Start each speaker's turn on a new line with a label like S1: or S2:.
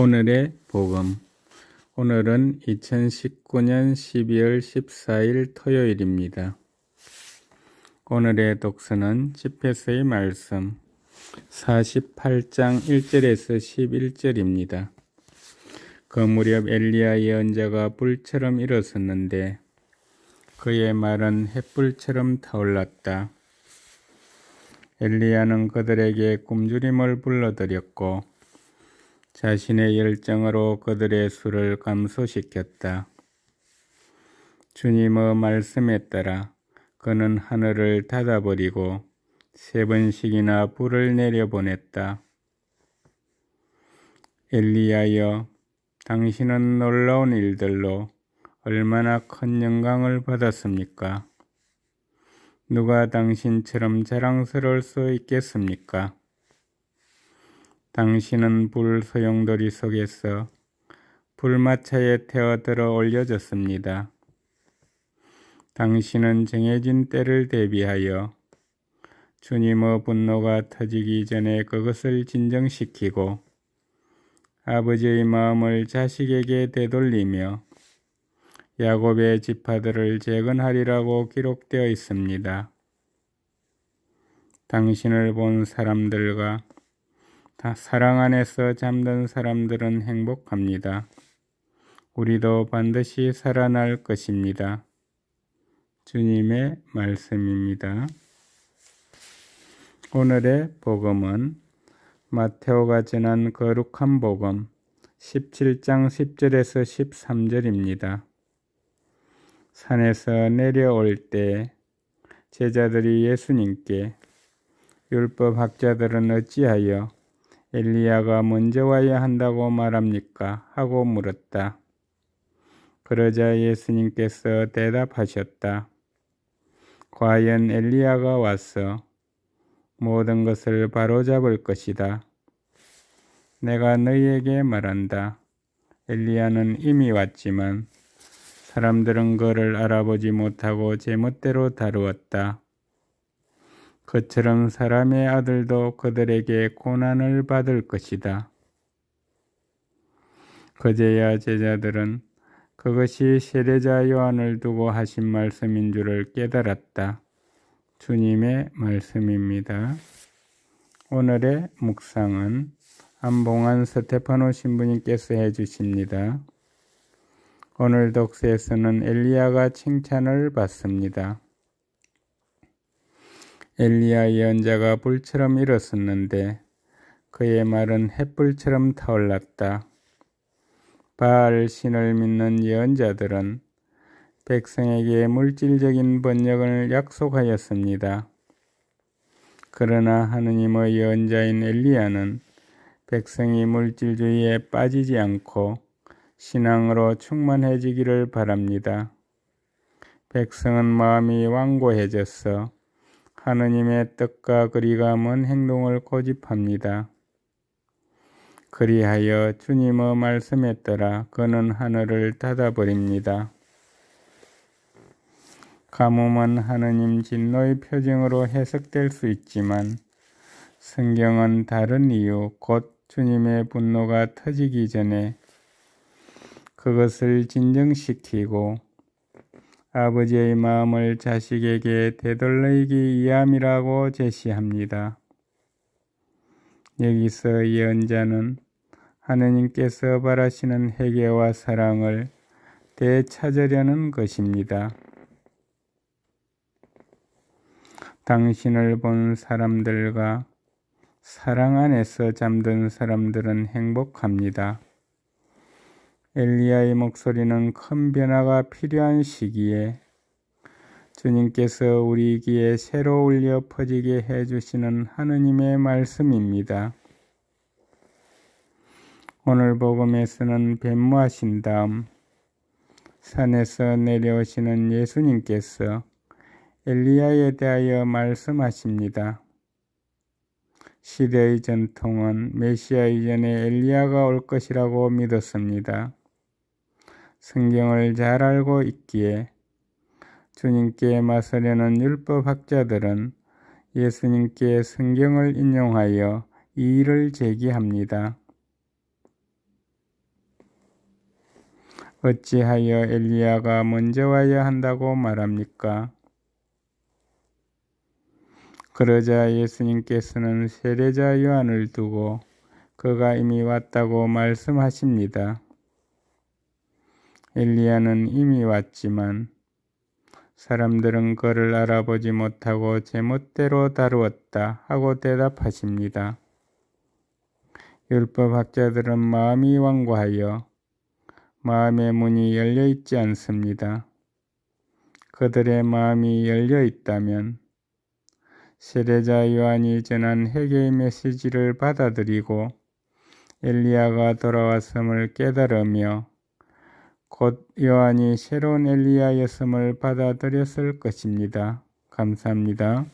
S1: 오늘의 복음. 오늘은 2019년 12월 14일 토요일입니다. 오늘의 독서는 집회서의 말씀 48장 1절에서 11절입니다. 그 무렵 엘리야 의언자가 불처럼 일어섰는데 그의 말은 햇불처럼 타올랐다. 엘리야는 그들에게 꿈주림을 불러들였고 자신의 열정으로 그들의 수를 감소시켰다. 주님의 말씀에 따라 그는 하늘을 닫아버리고 세 번씩이나 불을 내려보냈다. 엘리야여, 당신은 놀라운 일들로 얼마나 큰 영광을 받았습니까? 누가 당신처럼 자랑스러울 수 있겠습니까? 당신은 불소용돌이 속에서 불마차에 태어들어 올려졌습니다. 당신은 정해진 때를 대비하여 주님의 분노가 터지기 전에 그것을 진정시키고 아버지의 마음을 자식에게 되돌리며 야곱의 지파들을 재건하리라고 기록되어 있습니다. 당신을 본 사람들과 다 사랑 안에서 잠든 사람들은 행복합니다. 우리도 반드시 살아날 것입니다. 주님의 말씀입니다. 오늘의 복음은 마테오가 전한 거룩한 복음 17장 10절에서 13절입니다. 산에서 내려올 때 제자들이 예수님께 율법학자들은 어찌하여 엘리야가 먼저 와야 한다고 말합니까? 하고 물었다. 그러자 예수님께서 대답하셨다. 과연 엘리야가 와서 모든 것을 바로잡을 것이다. 내가 너희에게 말한다. 엘리야는 이미 왔지만 사람들은 그를 알아보지 못하고 제멋대로 다루었다. 그처럼 사람의 아들도 그들에게 고난을 받을 것이다. 그제야 제자들은 그것이 세례자 요한을 두고 하신 말씀인 줄을 깨달았다. 주님의 말씀입니다. 오늘의 묵상은 안봉환 스테파노 신부님께서 해주십니다. 오늘 독서에서는 엘리야가 칭찬을 받습니다. 엘리야 의연자가 불처럼 일었었는데 그의 말은 햇불처럼 타올랐다. 바알 신을 믿는 예언자들은 백성에게 물질적인 번역을 약속하였습니다. 그러나 하느님의 예언자인 엘리야는 백성이 물질주의에 빠지지 않고 신앙으로 충만해지기를 바랍니다. 백성은 마음이 완고해졌어 하느님의 뜻과 그리감은 행동을 고집합니다. 그리하여 주님의 말씀에 따라 그는 하늘을 닫아버립니다. 가뭄은 하느님 진노의 표징으로 해석될 수 있지만 성경은 다른 이유 곧 주님의 분노가 터지기 전에 그것을 진정시키고 아버지의 마음을 자식에게 되돌리기 위함이라고 제시합니다. 여기서 예언자는 하느님께서 바라시는 회개와 사랑을 되찾으려는 것입니다. 당신을 본 사람들과 사랑 안에서 잠든 사람들은 행복합니다. 엘리야의 목소리는 큰 변화가 필요한 시기에 주님께서 우리 귀에 새로 울려 퍼지게 해주시는 하느님의 말씀입니다. 오늘 복음에서는 뱀무하신 다음 산에서 내려오시는 예수님께서 엘리야에 대하여 말씀하십니다. 시대의 전통은 메시아 이전에 엘리야가 올 것이라고 믿었습니다. 성경을 잘 알고 있기에 주님께 맞서려는 율법학자들은 예수님께 성경을 인용하여 이의를 제기합니다. 어찌하여 엘리야가 먼저 와야 한다고 말합니까? 그러자 예수님께서는 세례자 요한을 두고 그가 이미 왔다고 말씀하십니다. 엘리야는 이미 왔지만 사람들은 그를 알아보지 못하고 제멋대로 다루었다 하고 대답하십니다. 율법학자들은 마음이 완고하여 마음의 문이 열려 있지 않습니다. 그들의 마음이 열려 있다면 세례자 요한이 전한 회개의 메시지를 받아들이고 엘리야가 돌아왔음을 깨달으며 곧 요한이 새로운 엘리야였음을 받아들였을 것입니다. 감사합니다.